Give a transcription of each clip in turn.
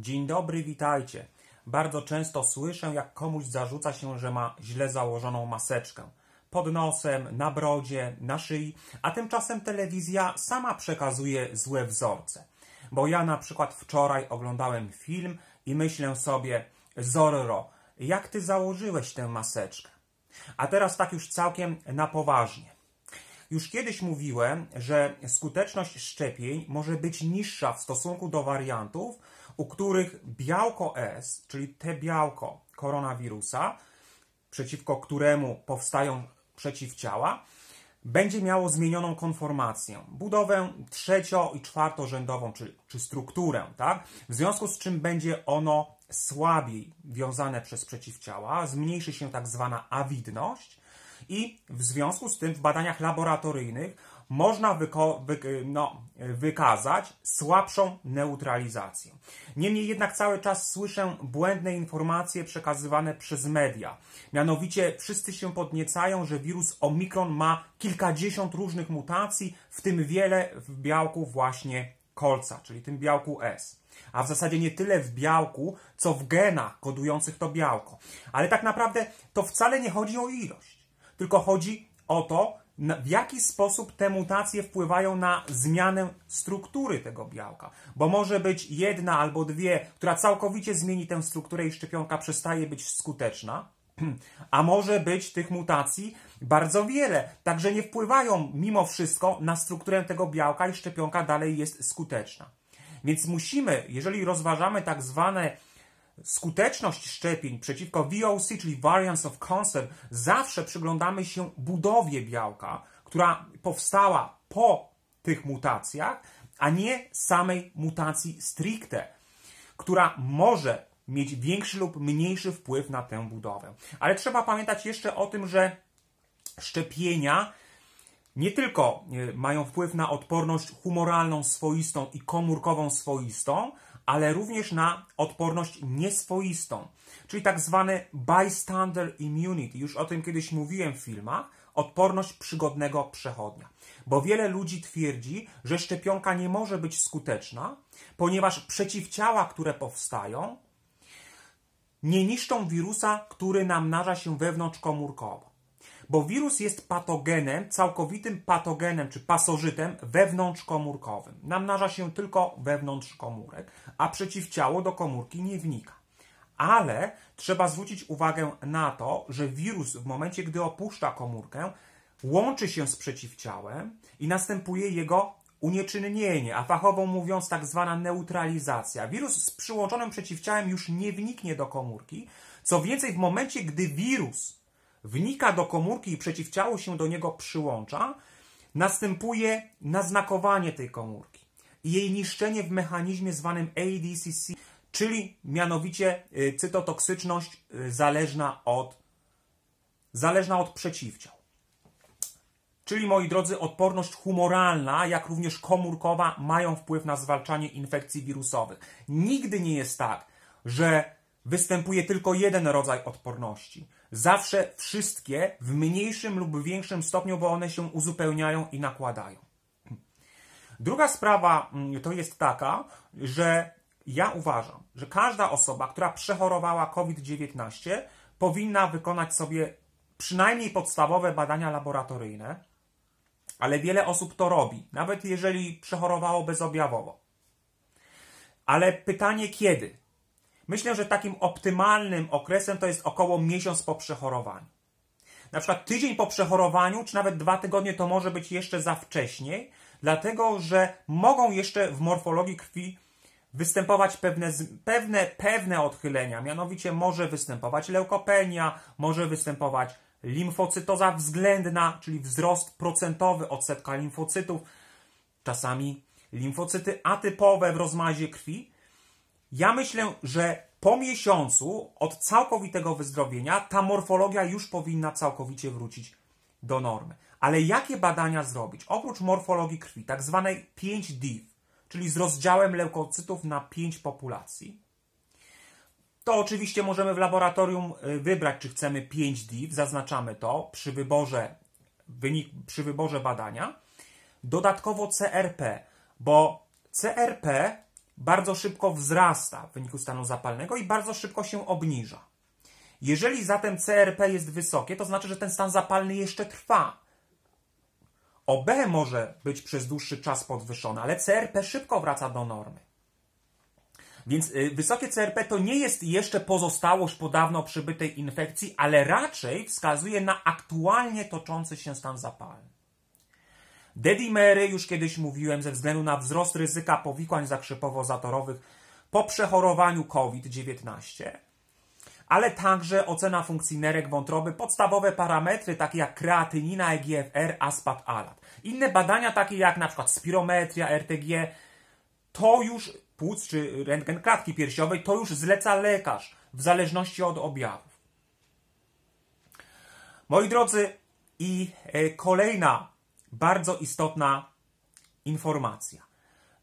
Dzień dobry, witajcie. Bardzo często słyszę, jak komuś zarzuca się, że ma źle założoną maseczkę. Pod nosem, na brodzie, na szyi, a tymczasem telewizja sama przekazuje złe wzorce. Bo ja na przykład wczoraj oglądałem film i myślę sobie, Zorro, jak ty założyłeś tę maseczkę? A teraz tak już całkiem na poważnie. Już kiedyś mówiłem, że skuteczność szczepień może być niższa w stosunku do wariantów, u których białko S, czyli te białko koronawirusa, przeciwko któremu powstają przeciwciała, będzie miało zmienioną konformację, budowę trzecio- i czwartorzędową, czy, czy strukturę, tak? w związku z czym będzie ono słabiej wiązane przez przeciwciała, zmniejszy się tak zwana awidność i w związku z tym w badaniach laboratoryjnych można wyko- wy- no, wykazać słabszą neutralizację. Niemniej jednak cały czas słyszę błędne informacje przekazywane przez media. Mianowicie wszyscy się podniecają, że wirus Omikron ma kilkadziesiąt różnych mutacji, w tym wiele w białku właśnie kolca, czyli tym białku S. A w zasadzie nie tyle w białku, co w genach kodujących to białko. Ale tak naprawdę to wcale nie chodzi o ilość, tylko chodzi o to, w jaki sposób te mutacje wpływają na zmianę struktury tego białka. Bo może być jedna albo dwie, która całkowicie zmieni tę strukturę i szczepionka przestaje być skuteczna, a może być tych mutacji bardzo wiele, także nie wpływają mimo wszystko na strukturę tego białka i szczepionka dalej jest skuteczna. Więc musimy, jeżeli rozważamy tak zwane skuteczność szczepień przeciwko VOC, czyli Variants of Concern, zawsze przyglądamy się budowie białka, która powstała po tych mutacjach, a nie samej mutacji stricte, która może mieć większy lub mniejszy wpływ na tę budowę. Ale trzeba pamiętać jeszcze o tym, że szczepienia nie tylko e, mają wpływ na odporność humoralną swoistą i komórkową swoistą, ale również na odporność nieswoistą, czyli tak zwane bystander immunity. Już o tym kiedyś mówiłem w filmach. Odporność przygodnego przechodnia. Bo wiele ludzi twierdzi, że szczepionka nie może być skuteczna, ponieważ przeciwciała, które powstają, nie niszczą wirusa, który namnaża się wewnątrzkomórkowo bo wirus jest patogenem, całkowitym patogenem czy pasożytem wewnątrzkomórkowym. Namnaża się tylko wewnątrz komórek, a przeciwciało do komórki nie wnika. Ale trzeba zwrócić uwagę na to, że wirus w momencie, gdy opuszcza komórkę, łączy się z przeciwciałem i następuje jego unieczynnienie, a fachowo mówiąc tak zwana neutralizacja. Wirus z przyłączonym przeciwciałem już nie wniknie do komórki. Co więcej, w momencie, gdy wirus wnika do komórki i przeciwciało się do niego przyłącza, następuje naznakowanie tej komórki i jej niszczenie w mechanizmie zwanym ADCC, czyli mianowicie y, cytotoksyczność y, zależna od, zależna od przeciwciał. Czyli, moi drodzy, odporność humoralna, jak również komórkowa mają wpływ na zwalczanie infekcji wirusowych. Nigdy nie jest tak, że występuje tylko jeden rodzaj odporności. Zawsze wszystkie w mniejszym lub większym stopniu, bo one się uzupełniają i nakładają. Druga sprawa mm, to jest taka, że ja uważam, że każda osoba, która przechorowała COVID-19, powinna wykonać sobie przynajmniej podstawowe badania laboratoryjne, ale wiele osób to robi, nawet jeżeli przechorowało bezobjawowo. Ale pytanie kiedy? Myślę, że takim optymalnym okresem to jest około miesiąc po przechorowaniu. Na przykład tydzień po przechorowaniu, czy nawet dwa tygodnie, to może być jeszcze za wcześnie, dlatego że mogą jeszcze w morfologii krwi występować pewne, pewne, pewne odchylenia, mianowicie może występować leukopenia, może występować limfocytoza względna, czyli wzrost procentowy odsetka limfocytów, czasami limfocyty atypowe w rozmazie krwi, ja myślę, że po miesiącu od całkowitego wyzdrowienia ta morfologia już powinna całkowicie wrócić do normy. Ale jakie badania zrobić? Oprócz morfologii krwi, tak zwanej 5-DIV, czyli z rozdziałem leukocytów na 5 populacji, to oczywiście możemy w laboratorium y, wybrać, czy chcemy 5-DIV, zaznaczamy to przy wyborze, wynik, przy wyborze badania. Dodatkowo CRP, bo CRP bardzo szybko wzrasta w wyniku stanu zapalnego i bardzo szybko się obniża. Jeżeli zatem CRP jest wysokie, to znaczy, że ten stan zapalny jeszcze trwa. OB może być przez dłuższy czas podwyższony, ale CRP szybko wraca do normy. Więc y, wysokie CRP to nie jest jeszcze pozostałość po dawno przybytej infekcji, ale raczej wskazuje na aktualnie toczący się stan zapalny. Dedimery, już kiedyś mówiłem, ze względu na wzrost ryzyka powikłań zakrzepowo-zatorowych po przechorowaniu COVID-19 ale także ocena funkcji nerek wątroby, podstawowe parametry takie jak kreatynina, EGFR, aspat, alat. Inne badania takie jak na przykład spirometria, RTG, to już płuc czy rentgen klatki piersiowej, to już zleca lekarz w zależności od objawów. Moi drodzy, i e, kolejna bardzo istotna informacja.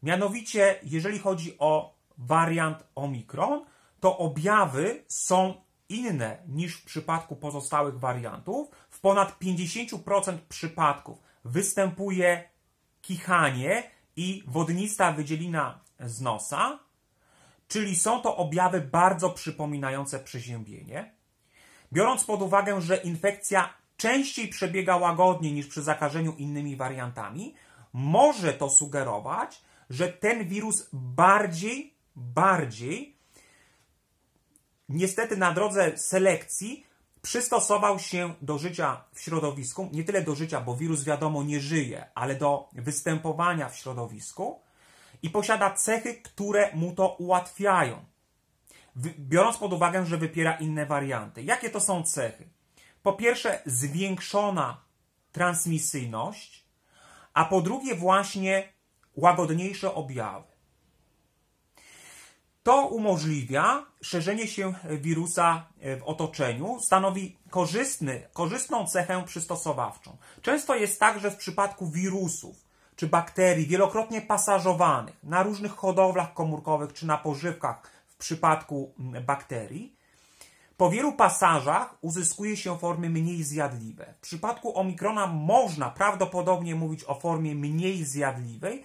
Mianowicie, jeżeli chodzi o wariant Omikron, to objawy są inne niż w przypadku pozostałych wariantów. W ponad 50% przypadków występuje kichanie i wodnista wydzielina z nosa, czyli są to objawy bardzo przypominające przeziębienie. Biorąc pod uwagę, że infekcja częściej przebiega łagodniej niż przy zakażeniu innymi wariantami, może to sugerować, że ten wirus bardziej, bardziej, niestety na drodze selekcji, przystosował się do życia w środowisku, nie tyle do życia, bo wirus wiadomo nie żyje, ale do występowania w środowisku i posiada cechy, które mu to ułatwiają. Biorąc pod uwagę, że wypiera inne warianty. Jakie to są cechy? po pierwsze zwiększona transmisyjność, a po drugie właśnie łagodniejsze objawy. To umożliwia szerzenie się wirusa w otoczeniu, stanowi korzystny, korzystną cechę przystosowawczą. Często jest tak, że w przypadku wirusów czy bakterii wielokrotnie pasażowanych na różnych hodowlach komórkowych czy na pożywkach w przypadku bakterii, po wielu pasażach uzyskuje się formy mniej zjadliwe. W przypadku omikrona można prawdopodobnie mówić o formie mniej zjadliwej,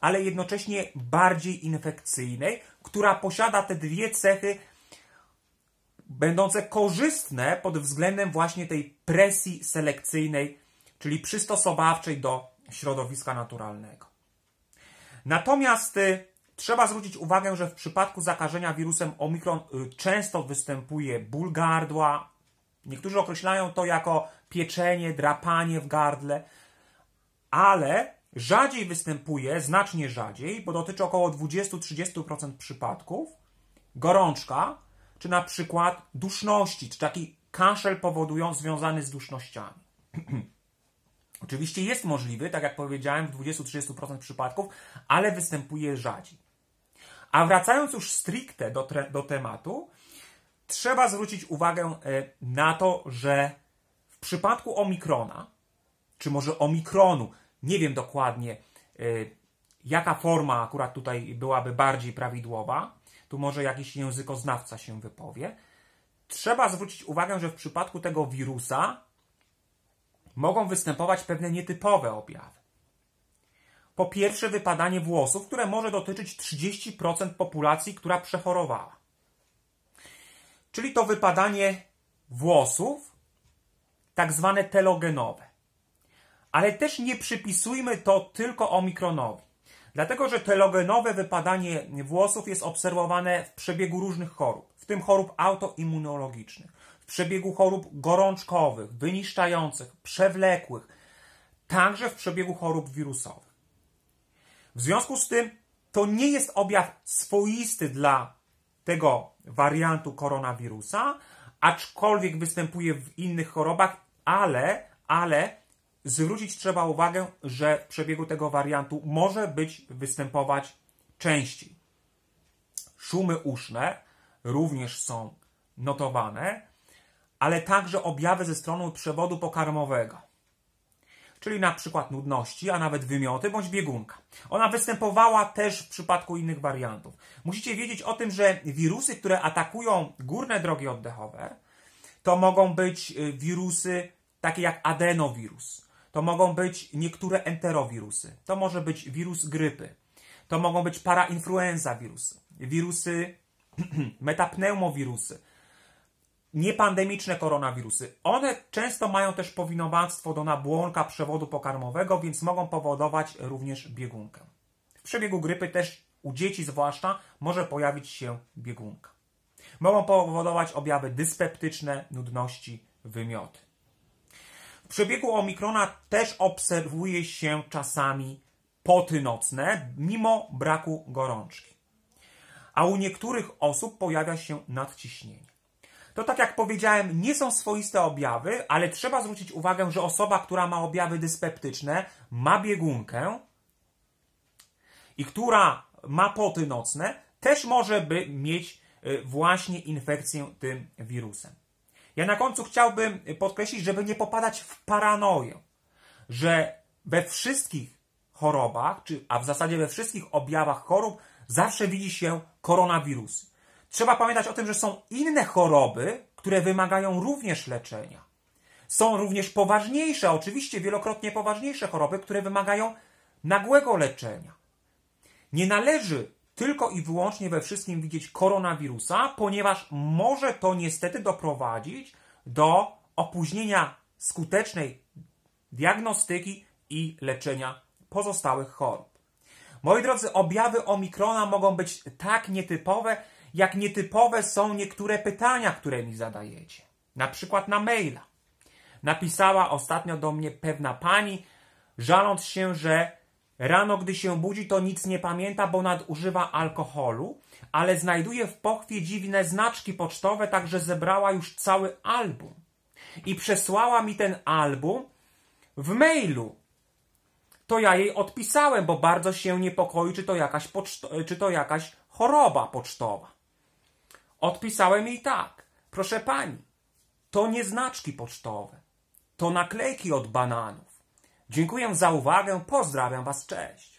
ale jednocześnie bardziej infekcyjnej, która posiada te dwie cechy będące korzystne pod względem właśnie tej presji selekcyjnej, czyli przystosowawczej do środowiska naturalnego. Natomiast y, Trzeba zwrócić uwagę, że w przypadku zakażenia wirusem omikron y, często występuje ból gardła. Niektórzy określają to jako pieczenie, drapanie w gardle, ale rzadziej występuje, znacznie rzadziej, bo dotyczy około 20-30% przypadków, gorączka, czy na przykład duszności, czy taki kaszel powodują związany z dusznościami. Oczywiście jest możliwy, tak jak powiedziałem, w 20-30% przypadków, ale występuje rzadziej. A wracając już stricte do, do tematu, trzeba zwrócić uwagę e, na to, że w przypadku omikrona, czy może omikronu, nie wiem dokładnie, e, jaka forma akurat tutaj byłaby bardziej prawidłowa, tu może jakiś językoznawca się wypowie. Trzeba zwrócić uwagę, że w przypadku tego wirusa mogą występować pewne nietypowe objawy. Po pierwsze, wypadanie włosów, które może dotyczyć 30% populacji, która przechorowała. Czyli to wypadanie włosów, tak zwane telogenowe. Ale też nie przypisujmy to tylko omikronowi. Dlatego, że telogenowe wypadanie włosów jest obserwowane w przebiegu różnych chorób, w tym chorób autoimmunologicznych, w przebiegu chorób gorączkowych, wyniszczających, przewlekłych, także w przebiegu chorób wirusowych. W związku z tym to nie jest objaw swoisty dla tego wariantu koronawirusa, aczkolwiek występuje w innych chorobach, ale, ale zwrócić trzeba uwagę, że w przebiegu tego wariantu może być występować częściej. Szumy uszne również są notowane, ale także objawy ze strony przewodu pokarmowego czyli na przykład nudności, a nawet wymioty bądź biegunka. Ona występowała też w przypadku innych wariantów. Musicie wiedzieć o tym, że wirusy, które atakują górne drogi oddechowe, to mogą być y, wirusy takie jak adenowirus, to mogą być niektóre enterowirusy, to może być wirus grypy, to mogą być parainfluenza wirusy, wirusy metapneumowirusy, niepandemiczne koronawirusy. One często mają też powinowactwo do nabłonka przewodu pokarmowego, więc mogą powodować również biegunkę. W przebiegu grypy też u dzieci zwłaszcza może pojawić się biegunka. Mogą powodować objawy dyspeptyczne, nudności, wymioty. W przebiegu omikrona też obserwuje się czasami poty nocne, mimo braku gorączki. A u niektórych osób pojawia się nadciśnienie to tak jak powiedziałem, nie są swoiste objawy, ale trzeba zwrócić uwagę, że osoba, która ma objawy dyspeptyczne, ma biegunkę i która ma poty nocne, też może by mieć y, właśnie infekcję tym wirusem. Ja na końcu chciałbym y, podkreślić, żeby nie popadać w paranoję, że we wszystkich chorobach, czy, a w zasadzie we wszystkich objawach chorób zawsze widzi się koronawirusy. Trzeba pamiętać o tym, że są inne choroby, które wymagają również leczenia. Są również poważniejsze, oczywiście wielokrotnie poważniejsze choroby, które wymagają nagłego leczenia. Nie należy tylko i wyłącznie we wszystkim widzieć koronawirusa, ponieważ może to niestety doprowadzić do opóźnienia skutecznej diagnostyki i leczenia pozostałych chorób. Moi drodzy, objawy omikrona mogą być tak nietypowe, jak nietypowe są niektóre pytania, które mi zadajecie. Na przykład na maila. Napisała ostatnio do mnie pewna pani, żaląc się, że rano, gdy się budzi, to nic nie pamięta, bo nadużywa alkoholu, ale znajduje w pochwie dziwne znaczki pocztowe, także zebrała już cały album. I przesłała mi ten album w mailu. To ja jej odpisałem, bo bardzo się niepokoi, czy to jakaś, czy to jakaś choroba pocztowa. Odpisałem jej tak. Proszę pani, to nie znaczki pocztowe, to naklejki od bananów. Dziękuję za uwagę, pozdrawiam was, cześć.